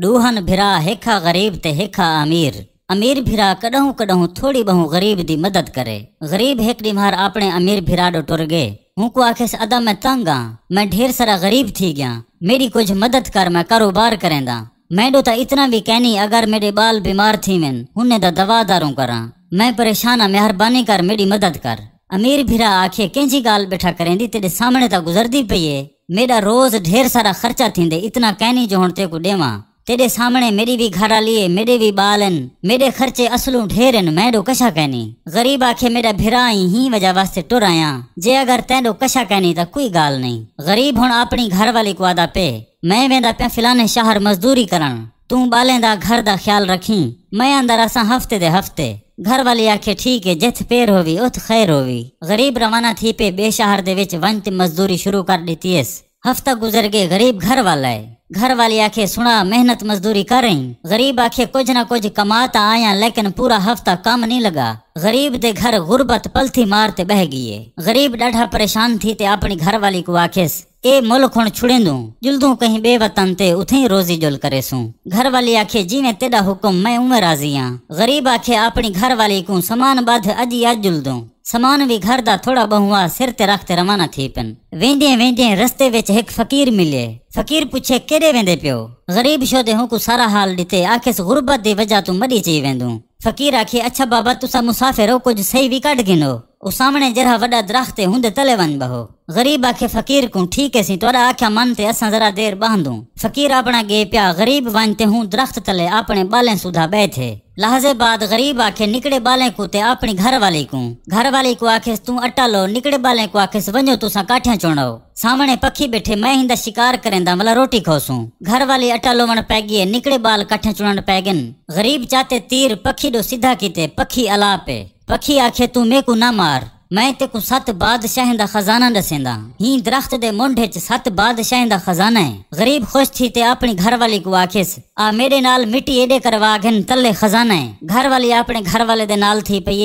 डूहन भिरा हेखा गरीब ते हेखा अमीर अमीर भिरा कॾहं कॾहं थोरी ॿहूं ग़रीब दी मदद करे गरीब हेक मार आपणे अमीर भिरा डो टुर गे हूं को आखेस अदा में तंग आ मैं ढेर सारा गरीब थी गया मेरी कुछ मदद कर मैं कारोबार करेंदा मैं डो ता इतना भी कहनी अगर मेरे बाल बीमार थी मेन हुने दा दवा दारू करा मैं परेशान आ मेहरबानी कर मेरी मदद कर अमीर भिरा आखे कंहिंजी ॻाल्हि बेठा करेंदी तेरे सामने ता गुज़रदी पई मेरा रोज़ ढेर सारा ख़र्चा थींदे इतना कहनी जो हुन ते को ॾेवां तेरे सामने मेरी भी घर लिए मेरे भी बालन मेरे खर्चे असलू ढेरन मैं कशा कहनी गरीब आखे मेरा भिरा ही वजह वास्ते टुर आया जे अगर तैं कशा कहनी तो कोई गाल नहीं गरीब हूं अपनी घर वाली को आदा पे मैं वेंदा पे फिलाने शहर मजदूरी करण तू बालें दा घर दा ख्याल रखी मैं अंदर असा हफ्ते दे हफ्ते घर वाली आखे ठीक है जिथ पेर होवी उथ खैर होवी गरीब रवाना थी पे बे शहर दे विच वंत मजदूरी शुरू कर दी हफ्ता गुजर गए गरीब घर वाला है घर वाली आखे सुना मेहनत मजदूरी कर रही गरीब आखे कुछ ना कुछ कमाता आया लेकिन पूरा हफ्ता काम नहीं लगा गरीब दे घर गुर्बत पलथी मारते बह गिए गरीब डाढ़ा परेशान थी ते अपनी घर वाली को आखेस ए मुल्क खुण छुड़ेंदू जुलदू कहीं बेवतन ते उथे रोजी जुल करे सू घर वाली आखे जी में तेरा हुक्म मैं उम्र राजी हाँ गरीब आखे अपनी घर वाली को समान बाध अज अज जुल समान भी घर दा थोड़ा बहुआ सिर ते रखते रवाना थी पन वेंदे वेंदे रस्ते विच एक फकीर मिले फकीर पुछे केड़े वेंदे पियो गरीब शो दे को सारा हाल दिते आखिस गुर्बत दी वजह तू मरी ची वेंदू फकीर आखे अच्छा बाबा तुसा मुसाफिर हो कुछ सही भी कट गिनो ओ सामने जरा वडा दरख्त हुंदे तले वन बहो गरीब आखे फकीर को ठीक है सी तोड़ा आख्या मन ते असा जरा देर बांधू फकीर अपना गे प्या गरीब वन ते हूं दरख्त तले अपने बालें सुधा बैठे लहजे बाद गरीब आखे निकड़े बाले कुते अपनी घर वाली को घर वाली को आखेस तू अटा लो निकड़े बाले को आखेस वनो तुसा काठिया चोणो सामने पखी बैठे मैं हिंदा शिकार करेंदा मला रोटी खोसू घर वाली अटा लोवण पैगिए निकड़े बाल काठिया चुनण पैगन गरीब चाते तीर पखी दो सीधा कीते पखी अलापे पखी आखे तू मेकू ना मार मैं तेको सत बादशाह का खजाना दसेंदा ही दरख्त दे मुंडे च सत बादशाह का खजाना है गरीब खुश थी ते अपनी घर वाली को आखिस आ मेरे नाल मिट्टी एडे करवा घिन तले खजाना है घर वाली अपने घर वाले दे नाल थी पई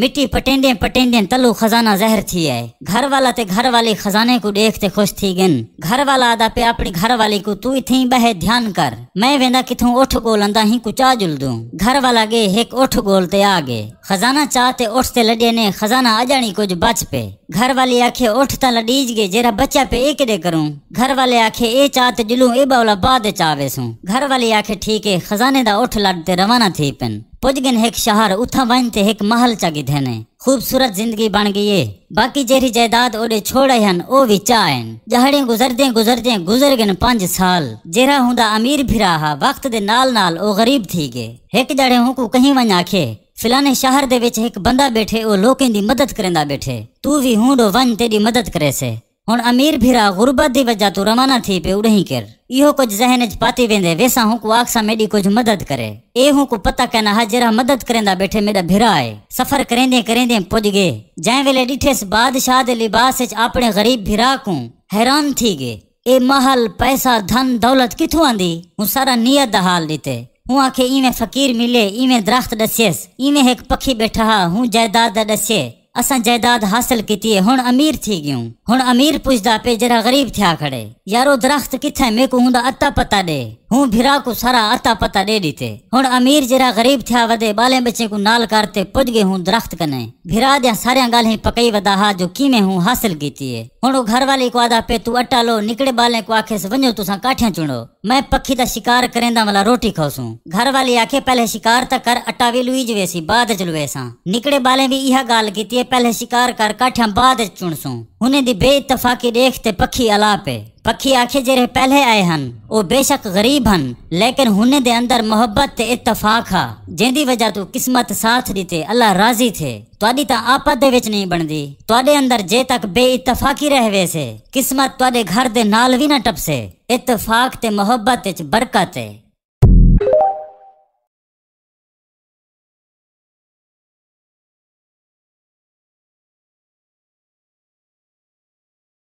मिट्टी पटेंदे पटेंडे तलु खजाना जहर थी है घर वाला ते घर वाले खजाने को देखते खुश थी गिन घर वाला आदा पे अपनी घर वाली को तू थी बह ध्यान कर मैं वेंदा तू उठ गोल अंदा ही कुचा जुल दू घर वाला गे एक उठ गोल ते आ गए खजाना चाहते उठते लडे ने खजाना आ जानी कुछ बच पे घर वाली आखे उठ त लडीज गे जेरा बच्चा पे एक दे करूं घर वाले आखे ए चात जुलू ए बावला बाद चावे सूं घर वाली आखे ठीक है खजाने दा उठ लडते रवाना थी पेन पुज पोजगन एक शहर उथा वाइनते एक महल चागी धेने खूबसूरत जिंदगी बन गई है बाकी जेरी जायदाद ओडे छोड़े हन ओ भी चाहन जहड़े गुजरदे गुजरदे गुजर गिन पांच साल जेरा हुंदा अमीर भी रहा वक्त दे नाल नाल ओ गरीब थी गए एक जड़े हुकू कहीं वन आखे फिलाने शहर दे विच एक बंदा बैठे ओ लोकें दी मदद करेंदा बैठे तू भी हुंडो वन तेरी मदद करे से हुन अमीर भिरा गुर्बत दी वजह तो रवाना थी पे उड़ही कर इहो कुछ जहन ज पाती वेंदे वेसा हु को आक्सा मेडी कुछ मदद करे ए हु को पता कहना हा मदद करेंदा बैठे मेरा भिरा है सफर करेंदे करेंदे पुज गए जै वेले डिठेस बादशाह दे लिबास च अपने गरीब भिरा को हैरान थी गए ए महल पैसा धन दौलत किथों आंदी हु सारा नियत दा हाल दिते हु आके इमे फकीर मिले इवें दरख्त दसेस इमे एक पखी बैठा हा जायदाद दसे असा जायदाद हासिल की हुन अमीर थी गयूं हुन अमीर पुछदा पे जरा ग़रीब थिया खड़े यारो दरख़्त किथे मेकू हूंदा अता पता दे हूँ भिरा को सारा अता पता दे दीते हूँ अमीर जरा गरीब थे वदे बाले बच्चे को नाल करते पुज गए हूँ दरख्त कने भिरा दया सारे गाल ही पकई वदा हा जो की मैं हूँ हासिल की है हूँ घर वाले को आदा पे तू अटा लो निकड़े बाले को आखे से वनो तुसा काठिया चुनो मैं पखी का शिकार करेंदा वाला रोटी खाऊसू घर वाली आखे पहले शिकार तक कर अटा भी लुई जवे सी बाद च सा निकड़े बाले भी यह गाल की पहले शिकार कर काठिया बाद चुनसू उन्हें दी बेइतफाकी देखते पखी अला पे पखी आखे जेरे पहले आए हन ओ बेशक गरीब हन लेकिन हुने दे अंदर मोहब्बत ते इत्तफाक हा जेंदी वजह तू किस्मत साथ दीते अल्लाह राजी थे तोड़ी ता आपा दे विच नहीं बन तोड़े अंदर जे तक बे इत्तफाकी रह से किस्मत तोड़े घर दे नाल भी ना टपसे से इत्तफाक ते मोहब्बत ते बरकत है